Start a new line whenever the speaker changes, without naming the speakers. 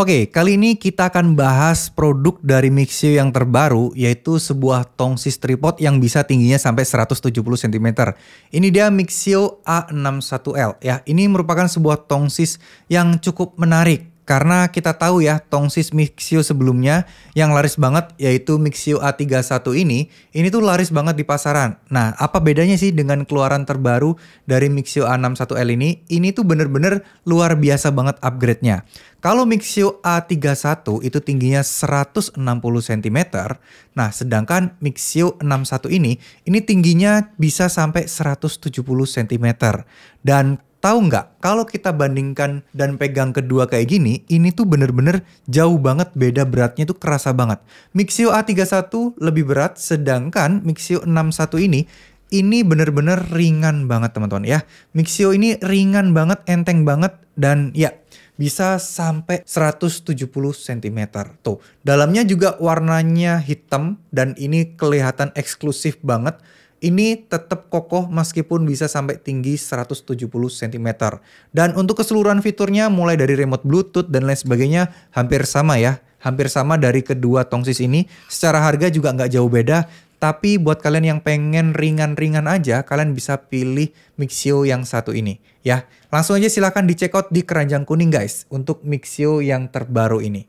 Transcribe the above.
Oke, kali ini kita akan bahas produk dari Mixio yang terbaru yaitu sebuah tongsis tripod yang bisa tingginya sampai 170 cm. Ini dia Mixio A61L ya. Ini merupakan sebuah tongsis yang cukup menarik karena kita tahu ya, Tongsis Mixio sebelumnya yang laris banget yaitu Mixio A31 ini, ini tuh laris banget di pasaran. Nah, apa bedanya sih dengan keluaran terbaru dari Mixio A61L ini? Ini tuh bener-bener luar biasa banget upgrade-nya. Kalau Mixio A31 itu tingginya 160 cm, nah sedangkan Mixio 61 ini, ini tingginya bisa sampai 170 cm. Dan Tahu nggak, kalau kita bandingkan dan pegang kedua kayak gini, ini tuh bener-bener jauh banget beda beratnya tuh kerasa banget. Mixio A31 lebih berat, sedangkan Mixio 61 ini ini bener-bener ringan banget teman-teman ya. Mixio ini ringan banget, enteng banget, dan ya bisa sampai 170 cm. Tuh, dalamnya juga warnanya hitam dan ini kelihatan eksklusif banget ini tetap kokoh meskipun bisa sampai tinggi 170 cm. Dan untuk keseluruhan fiturnya mulai dari remote bluetooth dan lain sebagainya hampir sama ya. Hampir sama dari kedua tongsis ini. Secara harga juga nggak jauh beda. Tapi buat kalian yang pengen ringan-ringan aja, kalian bisa pilih Mixio yang satu ini. Ya, langsung aja silahkan dicek out di keranjang kuning guys untuk Mixio yang terbaru ini.